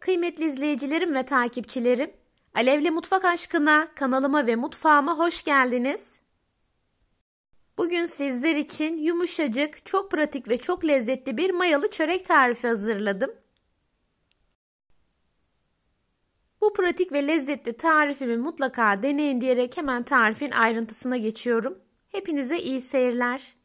Kıymetli izleyicilerim ve takipçilerim, Alevli Mutfak Aşkına kanalıma ve mutfağıma hoş geldiniz. Bugün sizler için yumuşacık, çok pratik ve çok lezzetli bir mayalı çörek tarifi hazırladım. Bu pratik ve lezzetli tarifimi mutlaka deneyin diyerek hemen tarifin ayrıntısına geçiyorum. Hepinize iyi seyirler.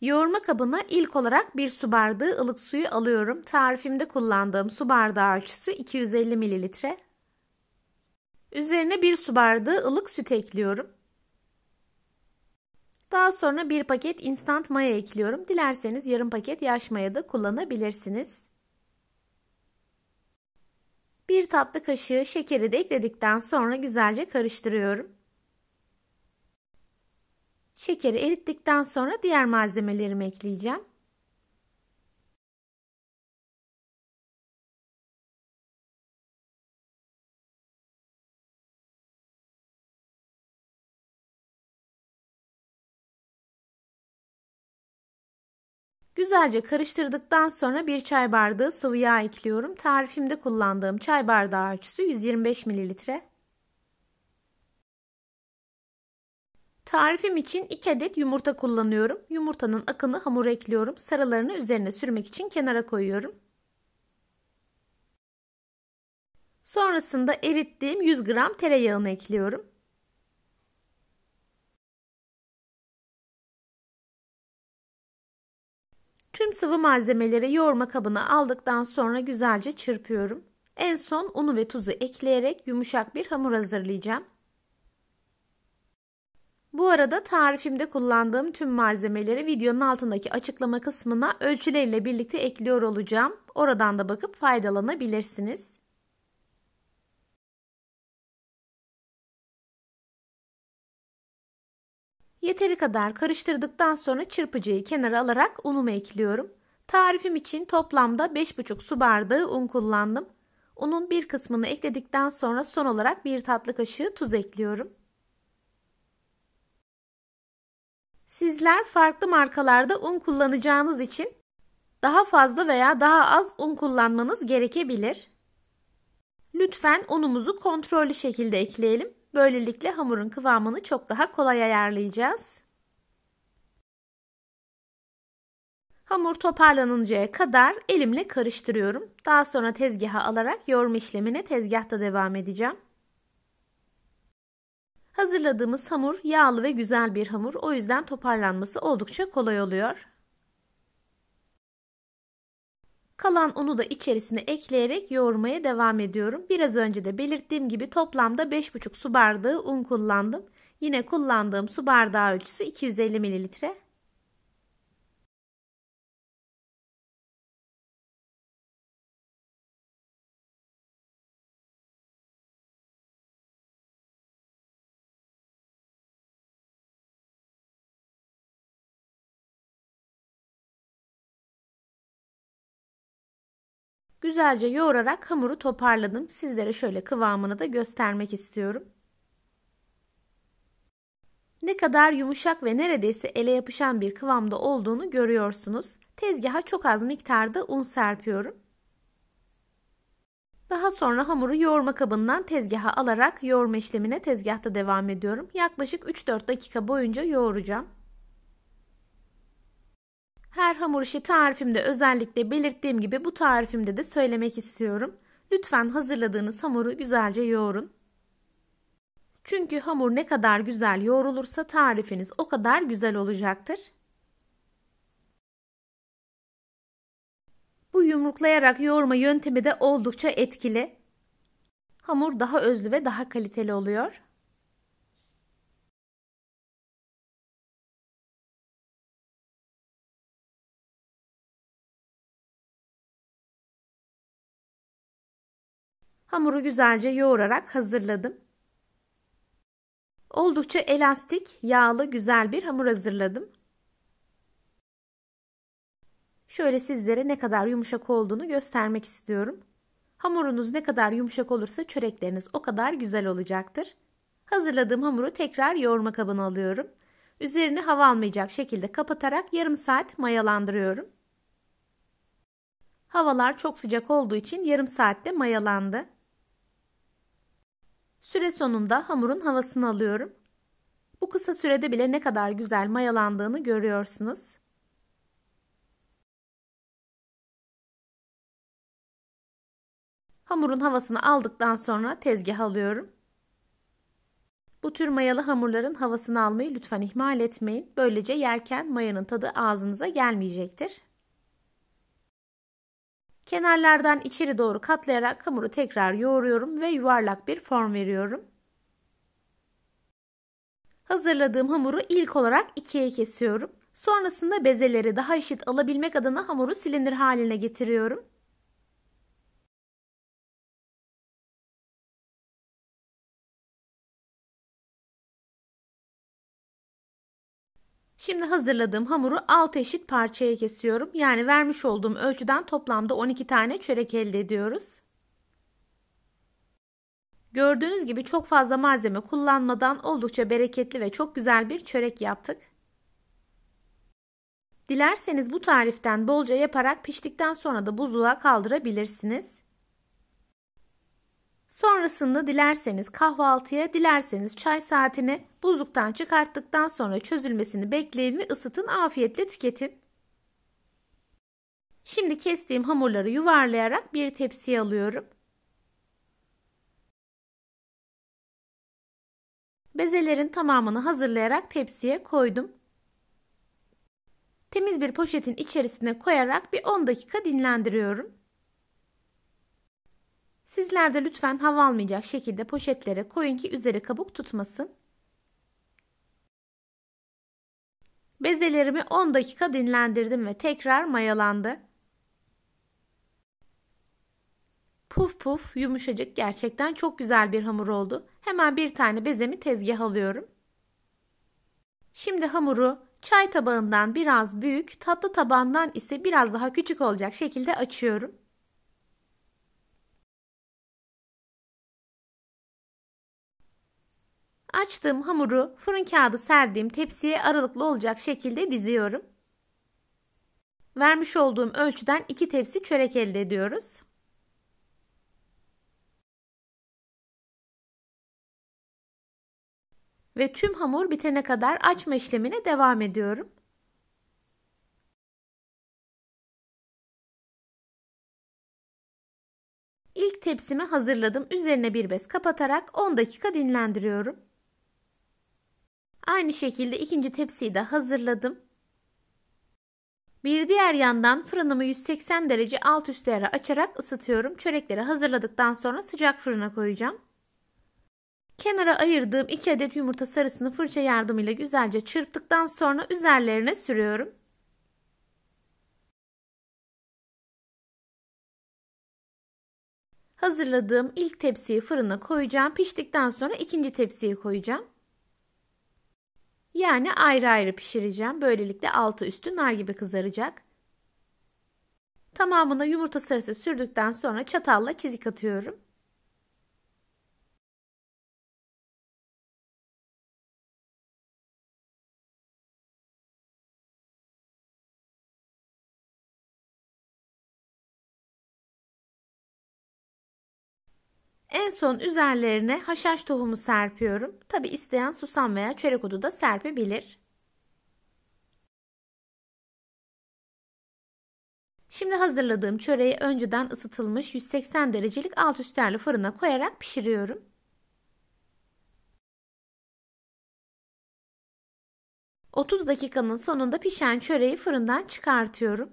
Yoğurma kabına ilk olarak bir su bardağı ılık suyu alıyorum. Tarifimde kullandığım su bardağı ölçüsü 250 ml. Üzerine bir su bardağı ılık süt ekliyorum. Daha sonra bir paket instant maya ekliyorum. Dilerseniz yarım paket yaş maya da kullanabilirsiniz. Bir tatlı kaşığı şekeri de ekledikten sonra güzelce karıştırıyorum. Şekeri erittikten sonra diğer malzemelerimi ekleyeceğim. Güzelce karıştırdıktan sonra bir çay bardağı sıvı yağ ekliyorum. Tarifimde kullandığım çay bardağı ölçüsü 125 mililitre. Tarifim için 2 adet yumurta kullanıyorum. Yumurtanın akını hamura ekliyorum. Sarılarını üzerine sürmek için kenara koyuyorum. Sonrasında erittiğim 100 gram tereyağını ekliyorum. Tüm sıvı malzemeleri yoğurma kabına aldıktan sonra güzelce çırpıyorum. En son unu ve tuzu ekleyerek yumuşak bir hamur hazırlayacağım. Bu arada tarifimde kullandığım tüm malzemeleri videonun altındaki açıklama kısmına ölçüleriyle birlikte ekliyor olacağım. Oradan da bakıp faydalanabilirsiniz. Yeteri kadar karıştırdıktan sonra çırpıcıyı kenara alarak unumu ekliyorum. Tarifim için toplamda 5,5 su bardağı un kullandım. Unun bir kısmını ekledikten sonra son olarak bir tatlı kaşığı tuz ekliyorum. Sizler farklı markalarda un kullanacağınız için daha fazla veya daha az un kullanmanız gerekebilir. Lütfen unumuzu kontrollü şekilde ekleyelim. Böylelikle hamurun kıvamını çok daha kolay ayarlayacağız. Hamur toparlanıncaya kadar elimle karıştırıyorum. Daha sonra tezgaha alarak yoğurma işlemine tezgahta devam edeceğim. Hazırladığımız hamur yağlı ve güzel bir hamur. O yüzden toparlanması oldukça kolay oluyor. Kalan unu da içerisine ekleyerek yoğurmaya devam ediyorum. Biraz önce de belirttiğim gibi toplamda 5,5 su bardağı un kullandım. Yine kullandığım su bardağı ölçüsü 250 mililitre. Güzelce yoğurarak hamuru toparladım. Sizlere şöyle kıvamını da göstermek istiyorum. Ne kadar yumuşak ve neredeyse ele yapışan bir kıvamda olduğunu görüyorsunuz. Tezgaha çok az miktarda un serpiyorum. Daha sonra hamuru yoğurma kabından tezgaha alarak yoğurma işlemine tezgahta devam ediyorum. Yaklaşık 3-4 dakika boyunca yoğuracağım. Her hamur işi tarifimde özellikle belirttiğim gibi bu tarifimde de söylemek istiyorum. Lütfen hazırladığınız hamuru güzelce yoğurun. Çünkü hamur ne kadar güzel yoğrulursa tarifiniz o kadar güzel olacaktır. Bu yumruklayarak yoğurma yöntemi de oldukça etkili. Hamur daha özlü ve daha kaliteli oluyor. Hamuru güzelce yoğurarak hazırladım. Oldukça elastik, yağlı, güzel bir hamur hazırladım. Şöyle sizlere ne kadar yumuşak olduğunu göstermek istiyorum. Hamurunuz ne kadar yumuşak olursa çörekleriniz o kadar güzel olacaktır. Hazırladığım hamuru tekrar yoğurma kabına alıyorum. Üzerini hava almayacak şekilde kapatarak yarım saat mayalandırıyorum. Havalar çok sıcak olduğu için yarım saatte mayalandı. Süre sonunda hamurun havasını alıyorum. Bu kısa sürede bile ne kadar güzel mayalandığını görüyorsunuz. Hamurun havasını aldıktan sonra tezgaha alıyorum. Bu tür mayalı hamurların havasını almayı lütfen ihmal etmeyin. Böylece yerken mayanın tadı ağzınıza gelmeyecektir. Kenarlardan içeri doğru katlayarak hamuru tekrar yoğuruyorum ve yuvarlak bir form veriyorum. Hazırladığım hamuru ilk olarak ikiye kesiyorum. Sonrasında bezeleri daha eşit alabilmek adına hamuru silindir haline getiriyorum. Şimdi hazırladığım hamuru 6 eşit parçaya kesiyorum. Yani vermiş olduğum ölçüden toplamda 12 tane çörek elde ediyoruz. Gördüğünüz gibi çok fazla malzeme kullanmadan oldukça bereketli ve çok güzel bir çörek yaptık. Dilerseniz bu tariften bolca yaparak piştikten sonra da buzluğa kaldırabilirsiniz. Sonrasında dilerseniz kahvaltıya, dilerseniz çay saatine buzluktan çıkarttıktan sonra çözülmesini bekleyin ve ısıtın afiyetle tüketin. Şimdi kestiğim hamurları yuvarlayarak bir tepsiye alıyorum. Bezelerin tamamını hazırlayarak tepsiye koydum. Temiz bir poşetin içerisine koyarak bir 10 dakika dinlendiriyorum. Sizler de lütfen hava almayacak şekilde poşetlere koyun ki üzeri kabuk tutmasın. Bezelerimi 10 dakika dinlendirdim ve tekrar mayalandı. Puf puf yumuşacık gerçekten çok güzel bir hamur oldu. Hemen bir tane bezemi tezgah alıyorum. Şimdi hamuru çay tabağından biraz büyük, tatlı tabağından ise biraz daha küçük olacak şekilde açıyorum. açtığım hamuru fırın kağıdı serdiğim tepsiye aralıklı olacak şekilde diziyorum. Vermiş olduğum ölçüden 2 tepsi çörek elde ediyoruz. Ve tüm hamur bitene kadar açma işlemine devam ediyorum. İlk tepsimi hazırladım. Üzerine bir bez kapatarak 10 dakika dinlendiriyorum. Aynı şekilde ikinci tepsiyi de hazırladım. Bir diğer yandan fırınımı 180 derece alt üst ayara açarak ısıtıyorum. Çörekleri hazırladıktan sonra sıcak fırına koyacağım. Kenara ayırdığım 2 adet yumurta sarısını fırça yardımıyla güzelce çırptıktan sonra üzerlerine sürüyorum. Hazırladığım ilk tepsiyi fırına koyacağım. Piştikten sonra ikinci tepsiyi koyacağım. Yani ayrı ayrı pişireceğim. Böylelikle altı üstü nar gibi kızaracak. Tamamına yumurta sarısı sürdükten sonra çatalla çizik atıyorum. En son üzerlerine haşhaş tohumu serpiyorum. Tabi isteyen susam veya çörek odu da serpebilir. Şimdi hazırladığım çöreği önceden ısıtılmış 180 derecelik alt üst fırına koyarak pişiriyorum. ...30 dakikanın sonunda pişen çöreği fırından çıkartıyorum.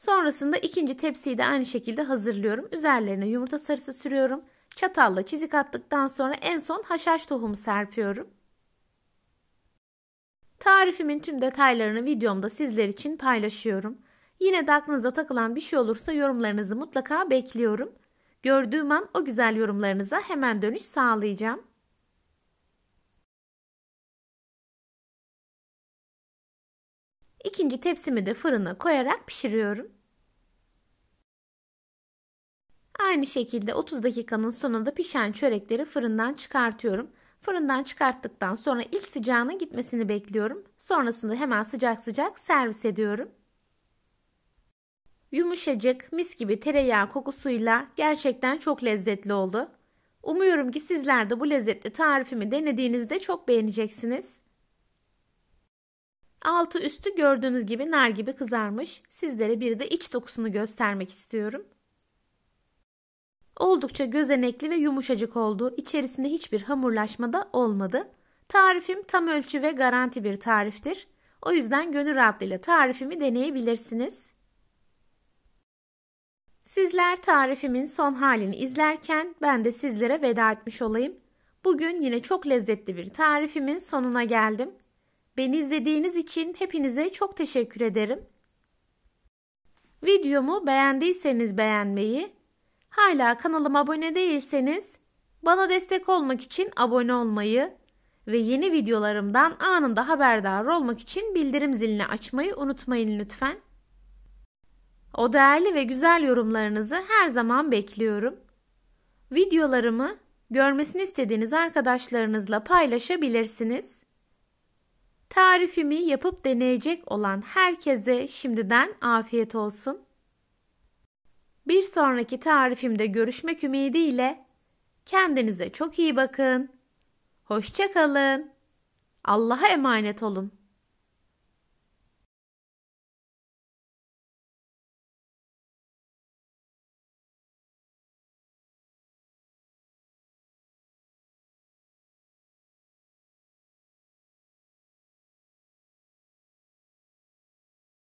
Sonrasında ikinci tepsiyi de aynı şekilde hazırlıyorum. Üzerlerine yumurta sarısı sürüyorum. Çatalla çizik attıktan sonra en son haşhaş tohumu serpiyorum. Tarifimin tüm detaylarını videomda sizler için paylaşıyorum. Yine de aklınıza takılan bir şey olursa yorumlarınızı mutlaka bekliyorum. Gördüğüm an o güzel yorumlarınıza hemen dönüş sağlayacağım. İkinci tepsimi de fırına koyarak pişiriyorum. Aynı şekilde 30 dakikanın sonunda pişen çörekleri fırından çıkartıyorum. Fırından çıkarttıktan sonra ilk sıcağına gitmesini bekliyorum. Sonrasında hemen sıcak sıcak servis ediyorum. Yumuşacık, mis gibi tereyağı kokusuyla gerçekten çok lezzetli oldu. Umuyorum ki sizler de bu lezzetli tarifimi denediğinizde çok beğeneceksiniz. Altı üstü gördüğünüz gibi nar gibi kızarmış. Sizlere bir de iç dokusunu göstermek istiyorum. Oldukça gözenekli ve yumuşacık oldu. İçerisinde hiçbir hamurlaşma da olmadı. Tarifim tam ölçü ve garanti bir tariftir. O yüzden gönül rahatlığıyla tarifimi deneyebilirsiniz. Sizler tarifimin son halini izlerken ben de sizlere veda etmiş olayım. Bugün yine çok lezzetli bir tarifimin sonuna geldim. Beni izlediğiniz için hepinize çok teşekkür ederim. Videomu beğendiyseniz beğenmeyi, hala kanalıma abone değilseniz bana destek olmak için abone olmayı ve yeni videolarımdan anında haberdar olmak için bildirim zilini açmayı unutmayın lütfen. O değerli ve güzel yorumlarınızı her zaman bekliyorum. Videolarımı görmesini istediğiniz arkadaşlarınızla paylaşabilirsiniz. Tarifimi yapıp deneyecek olan herkese şimdiden afiyet olsun. Bir sonraki tarifimde görüşmek ümidiyle kendinize çok iyi bakın. Hoşçakalın. Allah'a emanet olun.